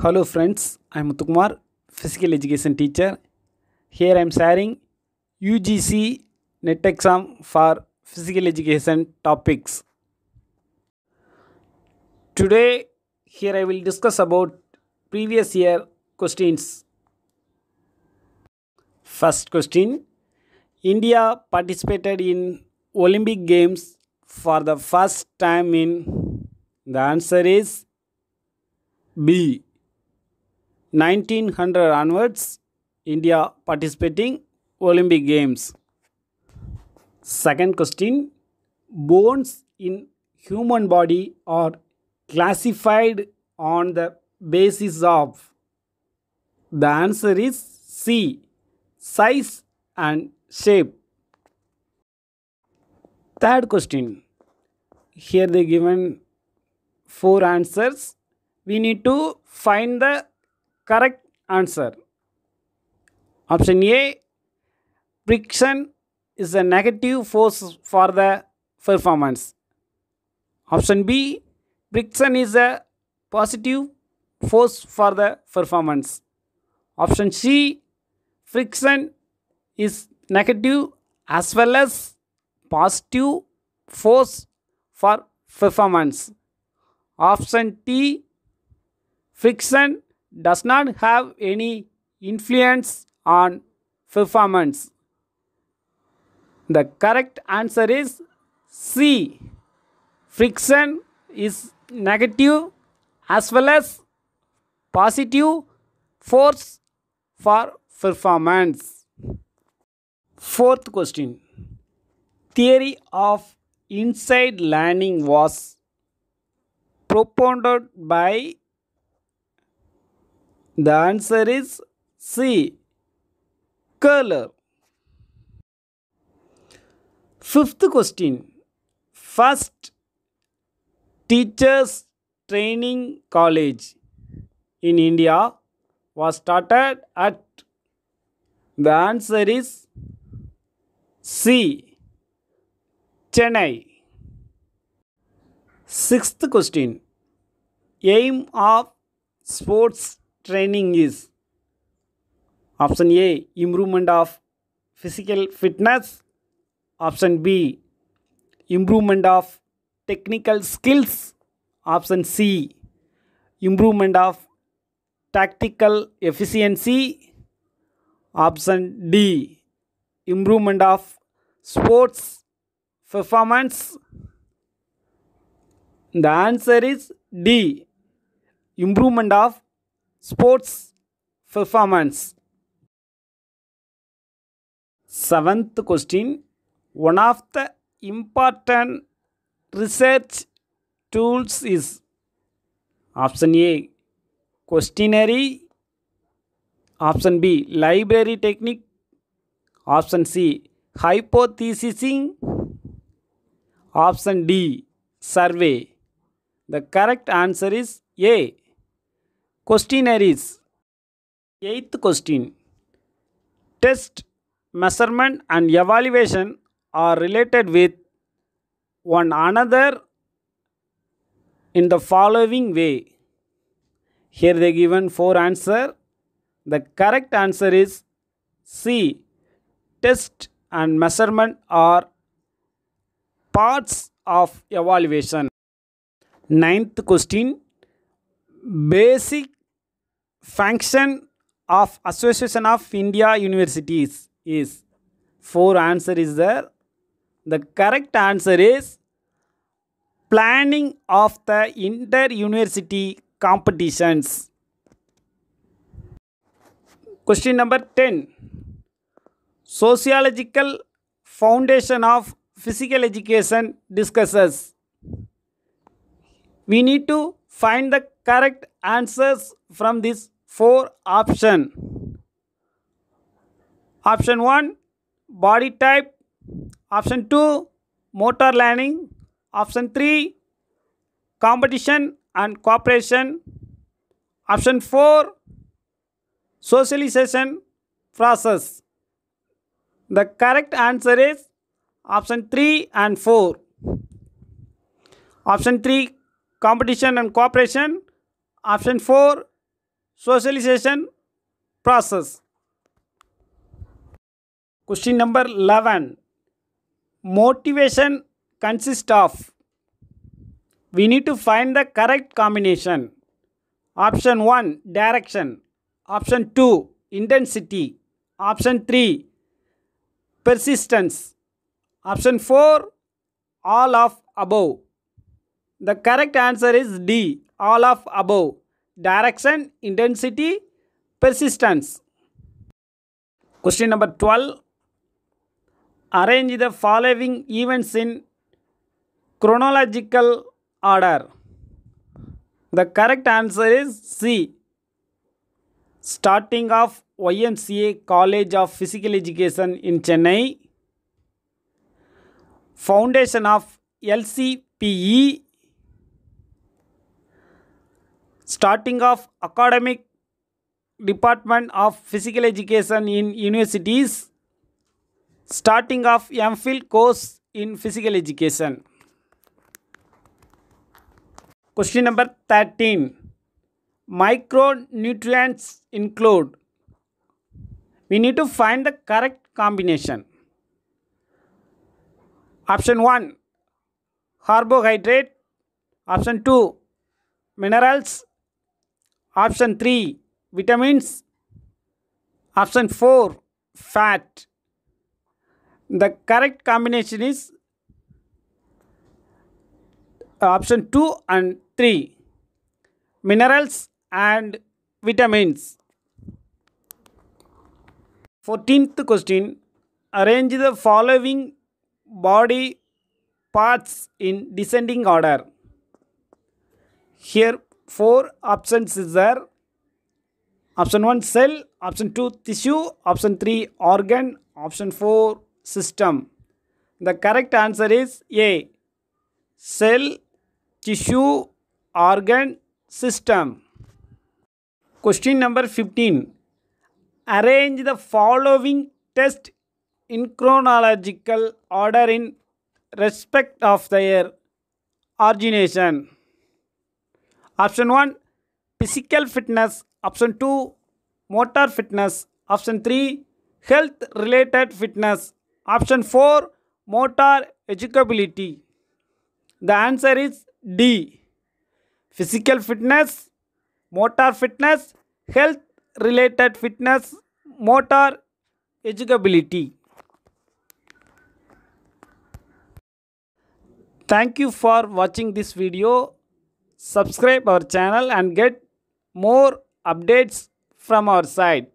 Hello friends, I am Muthukumar, Physical Education teacher. Here I am sharing UGC NET exam for Physical Education topics. Today here I will discuss about previous year questions. First question, India participated in Olympic Games for the first time in the answer is B 1900 onwards, India participating Olympic Games. Second question, bones in human body are classified on the basis of? The answer is C. Size and shape. Third question. Here they given four answers. We need to find the correct answer. Option A friction is a negative force for the performance. Option B friction is a positive force for the performance. Option C friction is negative as well as positive force for performance. Option T friction does not have any influence on performance. The correct answer is C. Friction is negative as well as positive force for performance. Fourth question. Theory of inside learning was propounded by the answer is C. Color. Fifth question. First Teachers Training College in India was started at the answer is C. Chennai. Sixth question. Aim of sports training is? Option A improvement of physical fitness. Option B improvement of technical skills. Option C improvement of tactical efficiency. Option D improvement of sports performance. The answer is D improvement of sports performance seventh question one of the important research tools is option a questionary option b library technique option c hypothesising option d survey the correct answer is a Questionaries. Eighth question. Test, measurement and evaluation are related with one another in the following way. Here they given four answer. The correct answer is C. Test and measurement are parts of evaluation. Ninth question basic function of Association of India Universities is four answer is there. The correct answer is planning of the inter-university competitions. Question number 10. Sociological Foundation of Physical Education discusses. We need to find the correct answers from this four option. Option 1 body type, option 2 motor learning, option 3 competition and cooperation, option 4 socialization process. The correct answer is option 3 and 4. Option 3 competition and cooperation Option 4 Socialization process. Question number 11 Motivation consists of we need to find the correct combination. Option 1 Direction. Option 2 Intensity. Option 3 Persistence. Option 4 All of above. The correct answer is D. All of above. Direction, intensity, persistence. Question number 12. Arrange the following events in chronological order. The correct answer is C. Starting of YMCA College of Physical Education in Chennai. Foundation of LCPE starting of academic department of physical education in universities starting of mphil course in physical education question number 13 micronutrients include we need to find the correct combination option 1 carbohydrate option 2 minerals Option 3 vitamins. Option 4 fat. The correct combination is uh, option 2 and 3 minerals and vitamins. 14th question Arrange the following body parts in descending order. Here four options is there option 1 cell option 2 tissue option 3 organ option 4 system the correct answer is a cell tissue organ system question number 15 arrange the following test in chronological order in respect of their origination Option 1 physical fitness. Option 2 motor fitness. Option 3 health related fitness. Option 4 motor educability. The answer is D. Physical fitness, motor fitness, health related fitness, motor educability. Thank you for watching this video subscribe our channel and get more updates from our side.